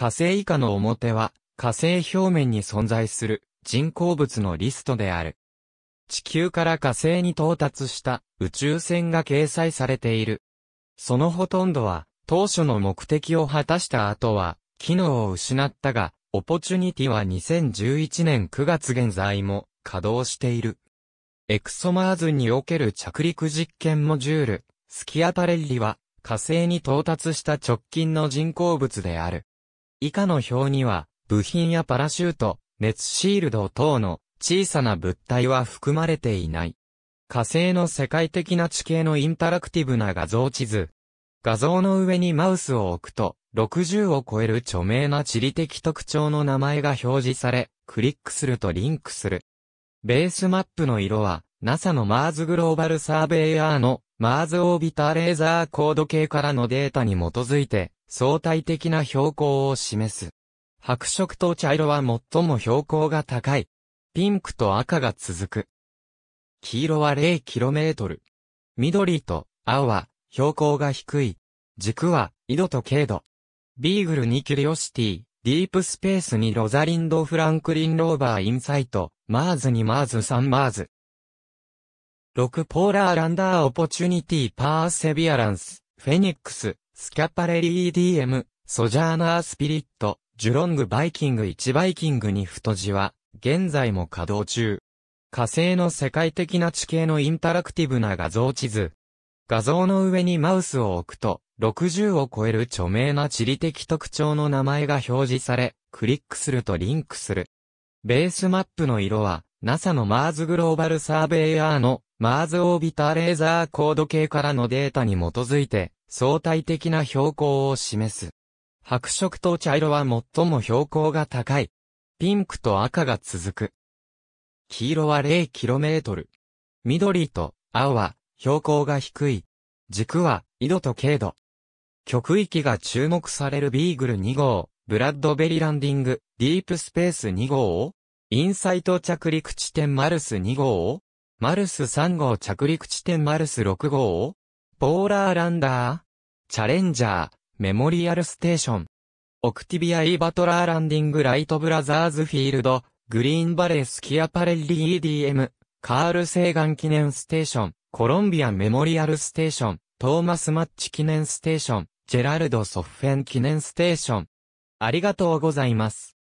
火星以下の表は、火星表面に存在する人工物のリストである。地球から火星に到達した宇宙船が掲載されている。そのほとんどは、当初の目的を果たした後は、機能を失ったが、オポチュニティは2011年9月現在も稼働している。エクソマーズにおける着陸実験モジュール、スキアパレッリは火星に到達した直近の人工物である。以下の表には、部品やパラシュート、熱シールド等の小さな物体は含まれていない。火星の世界的な地形のインタラクティブな画像地図。画像の上にマウスを置くと、60を超える著名な地理的特徴の名前が表示され、クリックするとリンクする。ベースマップの色は、NASA の MARS グローバルサーベイアーの MARS オービターレーザーコード系からのデータに基づいて相対的な標高を示す。白色と茶色は最も標高が高い。ピンクと赤が続く。黄色は 0km。緑と青は標高が低い。軸は緯度と経度。ビーグルにキュリオシティ、ディープスペースにロザリンド・フランクリン・ローバー・インサイト、マーズにマーズ・サン・マーズ。6ポーラーランダーオポチュニティパーセビアランス、フェニックス、スキャパレリー d m ソジャーナースピリット、ジュロングバイキング1バイキング2太字は、現在も稼働中。火星の世界的な地形のインタラクティブな画像地図。画像の上にマウスを置くと、60を超える著名な地理的特徴の名前が表示され、クリックするとリンクする。ベースマップの色は、NASA のマーズグローバルサーベイヤーのマーズオービターレーザー高度計からのデータに基づいて、相対的な標高を示す。白色と茶色は最も標高が高い。ピンクと赤が続く。黄色は 0km。緑と青は標高が低い。軸は緯度と経度。極域が注目されるビーグル2号、ブラッドベリランディング、ディープスペース2号を、インサイト着陸地点マルス2号を、マルス3号着陸地点マルス6号を、ポーラーランダー、チャレンジャー、メモリアルステーション、オクティビア・イーバトラーランディング・ライト・ブラザーズ・フィールド、グリーンバレー・スキアパレリ EDM、カール・セーガン記念ステーション、コロンビア・メモリアルステーション、トーマス・マッチ記念ステーション、ジェラルド・ソッフェン記念ステーション。ありがとうございます。